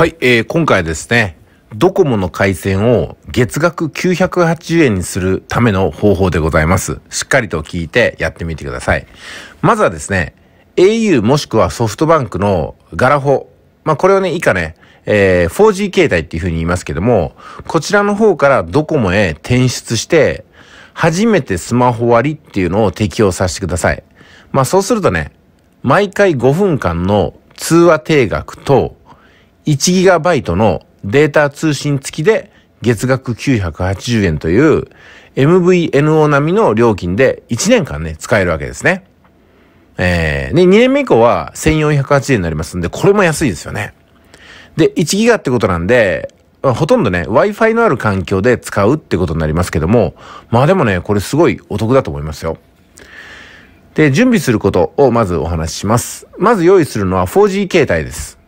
はい、えー、今回ですね、ドコモの回線を月額980円にするための方法でございます。しっかりと聞いてやってみてください。まずはですね、au もしくはソフトバンクのガラホ。まあ、これをね、以下ね、えー、4G 携帯っていう風に言いますけども、こちらの方からドコモへ転出して、初めてスマホ割っていうのを適用させてください。まあ、そうするとね、毎回5分間の通話定額と、1GB のデータ通信付きで月額980円という MVNO 並みの料金で1年間ね、使えるわけですね。えー、で、2年目以降は1480円になりますんで、これも安いですよね。で、1ギガってことなんで、ほとんどね、Wi-Fi のある環境で使うってことになりますけども、まあでもね、これすごいお得だと思いますよ。で、準備することをまずお話しします。まず用意するのは 4G 携帯です。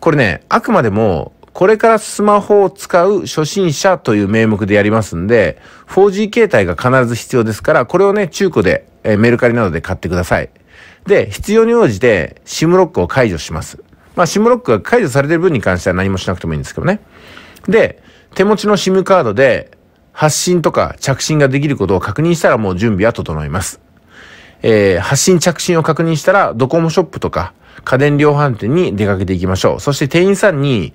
これね、あくまでも、これからスマホを使う初心者という名目でやりますんで、4G 携帯が必ず必要ですから、これをね、中古で、えー、メルカリなどで買ってください。で、必要に応じて SIM ロックを解除します。まあ、SIM ロックが解除されてる分に関しては何もしなくてもいいんですけどね。で、手持ちの SIM カードで発信とか着信ができることを確認したらもう準備は整います。えー、発信着信を確認したら、ドコモショップとか、家電量販店に出かけていきましょう。そして店員さんに、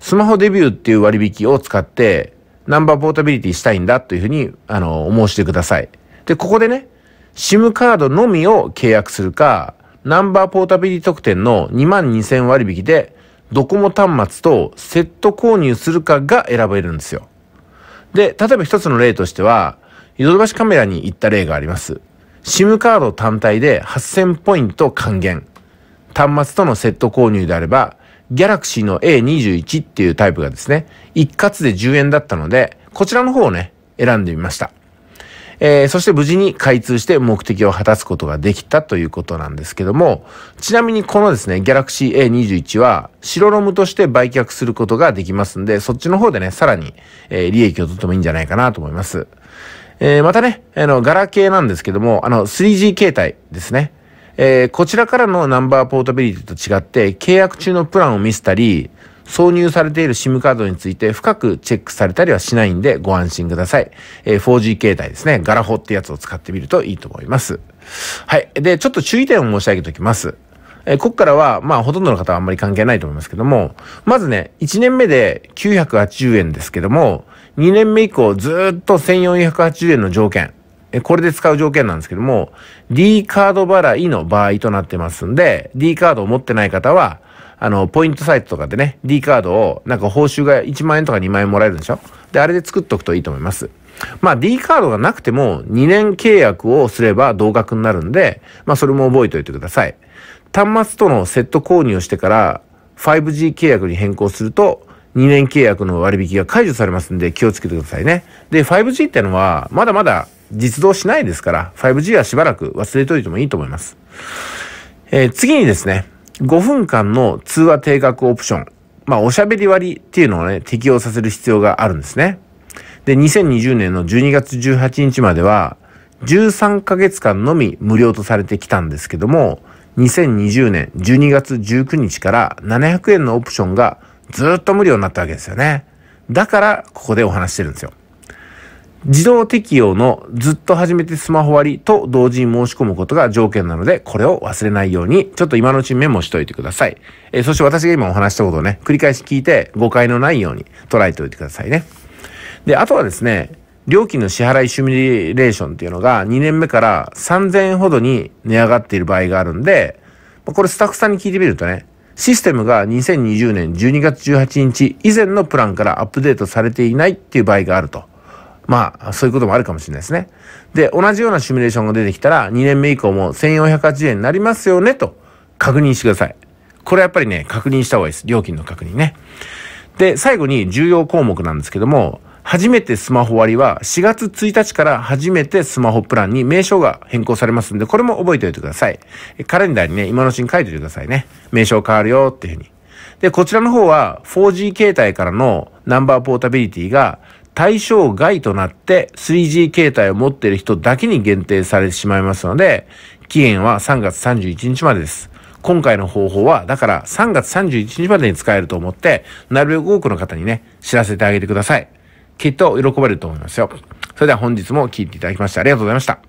スマホデビューっていう割引を使って、ナンバーポータビリティしたいんだというふうに、あの、お申してください。で、ここでね、SIM カードのみを契約するか、ナンバーポータビリティ特典の22,000割引で、ドコモ端末とセット購入するかが選べるんですよ。で、例えば一つの例としては、ヨドバシカメラに行った例があります。SIM カード単体で8000ポイント還元。端末とのセット購入であれば、Galaxy の A21 っていうタイプがですね、一括で10円だったので、こちらの方をね、選んでみました。えー、そして無事に開通して目的を果たすことができたということなんですけども、ちなみにこのですね、Galaxy A21 は白ロムとして売却することができますんで、そっちの方でね、さらに、えー、利益をとってもいいんじゃないかなと思います。えー、またね、あの、ガラケーなんですけども、あの、3G 携帯ですね。えー、こちらからのナンバーポータビリティと違って、契約中のプランを見せたり、挿入されている SIM カードについて深くチェックされたりはしないんでご安心ください。えー、4G 携帯ですね。ガラホってやつを使ってみるといいと思います。はい。で、ちょっと注意点を申し上げておきます。えー、ここからは、まあ、ほとんどの方はあんまり関係ないと思いますけども、まずね、1年目で980円ですけども、2年目以降ずっと1480円の条件。これで使う条件なんですけども、D カード払いの場合となってますんで、D カードを持ってない方は、あの、ポイントサイトとかでね、D カードを、なんか報酬が1万円とか2万円もらえるんでしょで、あれで作っとくといいと思います。まあ D カードがなくても2年契約をすれば同額になるんで、まあそれも覚えておいてください。端末とのセット購入をしてから 5G 契約に変更すると、2年契約の割引が解除されますんで気をつけてくださいね。で、5G ってのはまだまだ実動しないですから、5G はしばらく忘れといてもいいと思います。えー、次にですね、5分間の通話定額オプション、まあ、おしゃべり割っていうのをね、適用させる必要があるんですね。で、2020年の12月18日までは、13ヶ月間のみ無料とされてきたんですけども、2020年12月19日から700円のオプションがずっと無料になったわけですよね。だから、ここでお話してるんですよ。自動適用のずっと始めてスマホ割と同時に申し込むことが条件なので、これを忘れないように、ちょっと今のうちにメモしといてください。えー、そして私が今お話したことをね、繰り返し聞いて誤解のないように捉えておいてくださいね。で、あとはですね、料金の支払いシミュレーションっていうのが2年目から3000円ほどに値上がっている場合があるんで、これスタッフさんに聞いてみるとね、システムが2020年12月18日以前のプランからアップデートされていないっていう場合があると。まあ、そういうこともあるかもしれないですね。で、同じようなシミュレーションが出てきたら、2年目以降も1480円になりますよね、と確認してください。これやっぱりね、確認した方がいいです。料金の確認ね。で、最後に重要項目なんですけども、初めてスマホ割は4月1日から初めてスマホプランに名称が変更されますんで、これも覚えておいてください。カレンダーにね、今のうちに書いておいてくださいね。名称変わるよっていうふうに。で、こちらの方は 4G 携帯からのナンバーポータビリティが対象外となって 3G 携帯を持っている人だけに限定されてしまいますので、期限は3月31日までです。今回の方法は、だから3月31日までに使えると思って、なるべく多くの方にね、知らせてあげてください。きっと喜ばれると思いますよ。それでは本日も聴いていただきましてありがとうございました。